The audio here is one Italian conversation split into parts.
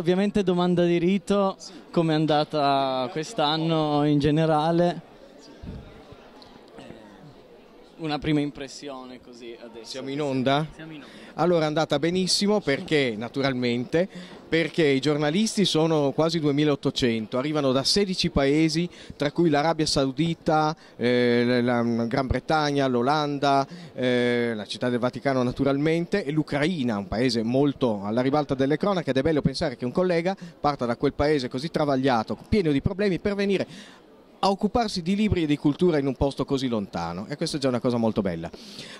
Ovviamente domanda di rito, come è andata quest'anno in generale? Una prima impressione così adesso. Siamo in onda? Siamo in onda. Allora è andata benissimo perché naturalmente perché i giornalisti sono quasi 2800, arrivano da 16 paesi, tra cui l'Arabia Saudita, eh, la Gran Bretagna, l'Olanda, eh, la città del Vaticano naturalmente e l'Ucraina, un paese molto alla ribalta delle cronache ed è bello pensare che un collega parta da quel paese così travagliato, pieno di problemi, per venire a occuparsi di libri e di cultura in un posto così lontano e questa è già una cosa molto bella.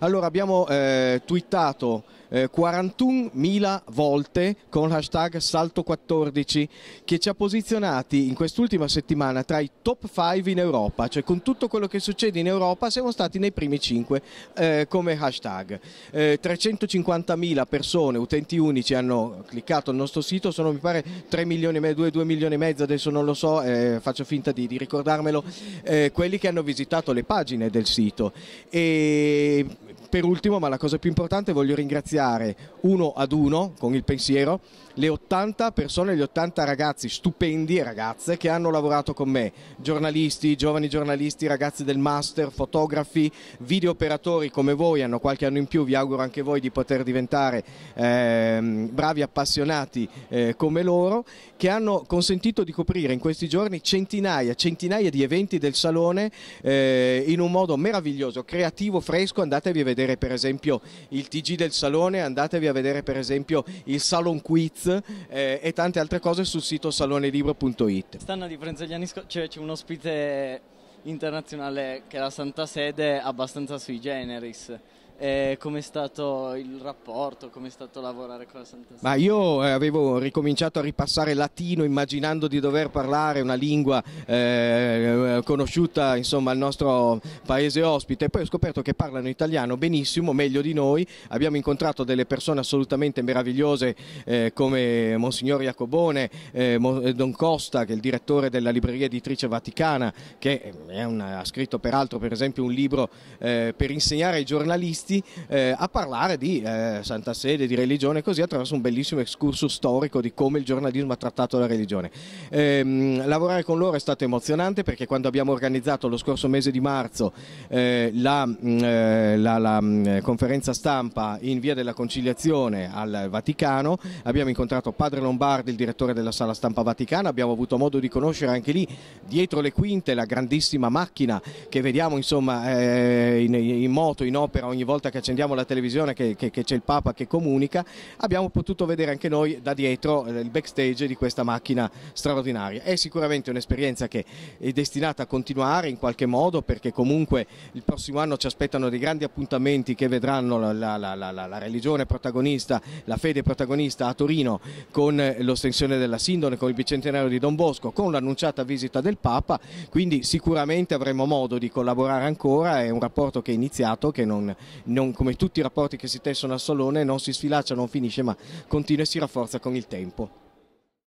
Allora abbiamo eh, twittato 41.000 eh, volte con l'hashtag Salto14 che ci ha posizionati in quest'ultima settimana tra i top 5 in Europa, cioè con tutto quello che succede in Europa siamo stati nei primi 5 eh, come hashtag. Eh, 350.000 persone, utenti unici hanno cliccato il nostro sito, sono mi pare 3 milioni e mezzo, 2, 2 milioni e mezzo, adesso non lo so, eh, faccio finta di, di ricordarmelo, eh, quelli che hanno visitato le pagine del sito. E per ultimo, ma la cosa più importante, voglio ringraziare uno ad uno, con il pensiero, le 80 persone, gli 80 ragazzi stupendi e ragazze che hanno lavorato con me, giornalisti, giovani giornalisti, ragazzi del master, fotografi, video operatori come voi, hanno qualche anno in più, vi auguro anche voi di poter diventare eh, bravi appassionati eh, come loro, che hanno consentito di coprire in questi giorni centinaia, centinaia di eventi del salone eh, in un modo meraviglioso, creativo, fresco, andatevi a vedere vedere per esempio il TG del Salone, andatevi a vedere per esempio il Salon Quiz eh, e tante altre cose sul sito salonelibro.it. Stanno di Prenzegliani cioè c'è un ospite internazionale che è la Santa Sede abbastanza sui generis eh, è stato il rapporto, come è stato lavorare con la Santa Sede? Ma io eh, avevo ricominciato a ripassare latino immaginando di dover parlare una lingua eh, conosciuta insomma al nostro paese ospite, poi ho scoperto che parlano italiano benissimo, meglio di noi, abbiamo incontrato delle persone assolutamente meravigliose eh, come Monsignor Jacobone, eh, eh, Don Costa che è il direttore della libreria editrice Vaticana che una, ha scritto peraltro per esempio un libro per insegnare ai giornalisti giornalisti eh, a parlare di eh, Santa Sede, di religione così attraverso un bellissimo excursus storico di come il giornalismo ha trattato la religione. Ehm, lavorare con loro è stato emozionante perché quando abbiamo organizzato lo scorso mese di marzo eh, la, mm, eh, la, la mm, conferenza stampa in via della conciliazione al Vaticano abbiamo incontrato Padre Lombardi, il direttore della sala stampa vaticana, abbiamo avuto modo di conoscere anche lì dietro le quinte la grandissima macchina che vediamo insomma eh, in, in moto, in opera ogni volta volta che accendiamo la televisione che, che, che c'è il Papa che comunica, abbiamo potuto vedere anche noi da dietro eh, il backstage di questa macchina straordinaria. È sicuramente un'esperienza che è destinata a continuare in qualche modo perché comunque il prossimo anno ci aspettano dei grandi appuntamenti che vedranno la, la, la, la religione protagonista, la fede protagonista a Torino con eh, l'ostensione della Sindone, con il bicentenario di Don Bosco, con l'annunciata visita del Papa, quindi sicuramente avremo modo di collaborare ancora, è un rapporto che è iniziato, che non, non, come tutti i rapporti che si tessono al salone non si sfilaccia, non finisce ma continua e si rafforza con il tempo.